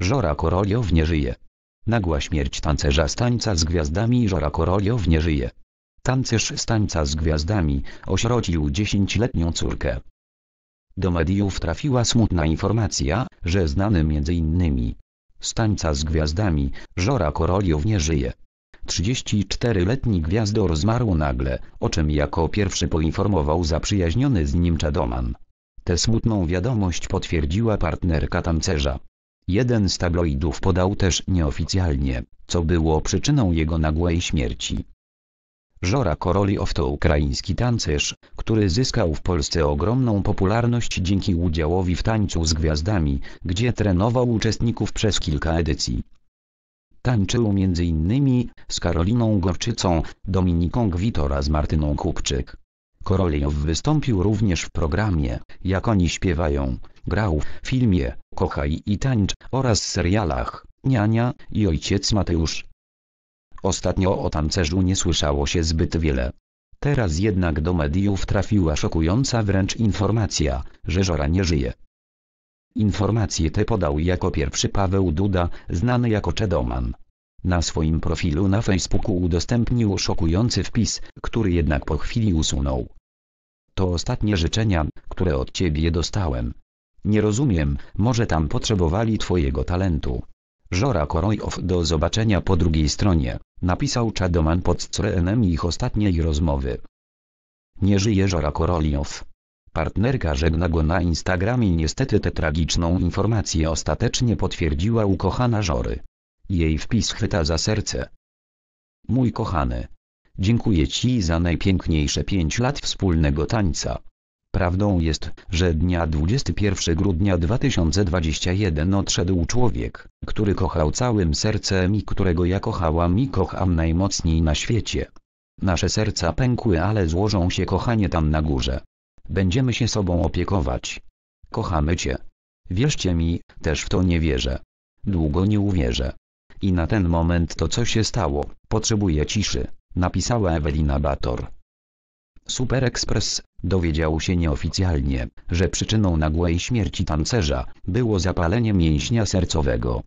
Żora Koroliow nie żyje. Nagła śmierć tancerza tańca z gwiazdami Żora Koroliow nie żyje. Tancerz tańca z gwiazdami ośrodził dziesięcioletnią córkę. Do mediów trafiła smutna informacja, że znany m.in. tańca z gwiazdami Żora Koroliow nie żyje. 34-letni gwiazdor zmarł nagle, o czym jako pierwszy poinformował zaprzyjaźniony z nim Czadoman. Tę smutną wiadomość potwierdziła partnerka tancerza. Jeden z tabloidów podał też nieoficjalnie, co było przyczyną jego nagłej śmierci. Żora Koroliow to ukraiński tancerz, który zyskał w Polsce ogromną popularność dzięki udziałowi w Tańcu z Gwiazdami, gdzie trenował uczestników przez kilka edycji. Tańczył m.in. z Karoliną Gorczycą, Dominiką Gwitora z Martyną Kupczyk. Korolejow wystąpił również w programie Jak oni śpiewają, grał w filmie Kochaj i tańcz oraz serialach Niania i Ojciec Mateusz. Ostatnio o tancerzu nie słyszało się zbyt wiele. Teraz jednak do mediów trafiła szokująca wręcz informacja, że Żora nie żyje. Informację tę podał jako pierwszy Paweł Duda, znany jako Czedoman. Na swoim profilu na Facebooku udostępnił szokujący wpis, który jednak po chwili usunął. To ostatnie życzenia, które od ciebie dostałem. Nie rozumiem, może tam potrzebowali twojego talentu. Żora Korojow do zobaczenia po drugiej stronie, napisał Czadoman pod crenem ich ostatniej rozmowy. Nie żyje Żora Korojow. Partnerka żegna go na Instagramie niestety tę tragiczną informację ostatecznie potwierdziła ukochana Żory. Jej wpis chwyta za serce. Mój kochany, Dziękuję Ci za najpiękniejsze pięć lat wspólnego tańca. Prawdą jest, że dnia 21 grudnia 2021 odszedł człowiek, który kochał całym sercem i którego ja kochałam i kocham najmocniej na świecie. Nasze serca pękły, ale złożą się kochanie tam na górze. Będziemy się sobą opiekować. Kochamy Cię. Wierzcie mi, też w to nie wierzę. Długo nie uwierzę. I na ten moment to co się stało, potrzebuje ciszy napisała Ewelina Bator. Super Express dowiedział się nieoficjalnie, że przyczyną nagłej śmierci tancerza było zapalenie mięśnia sercowego.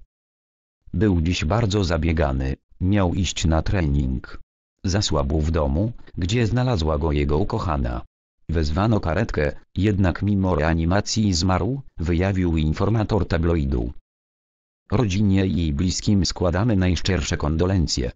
Był dziś bardzo zabiegany, miał iść na trening. Zasłabł w domu, gdzie znalazła go jego ukochana. Wezwano karetkę, jednak mimo reanimacji zmarł, wyjawił informator tabloidu. Rodzinie i bliskim składamy najszczersze kondolencje.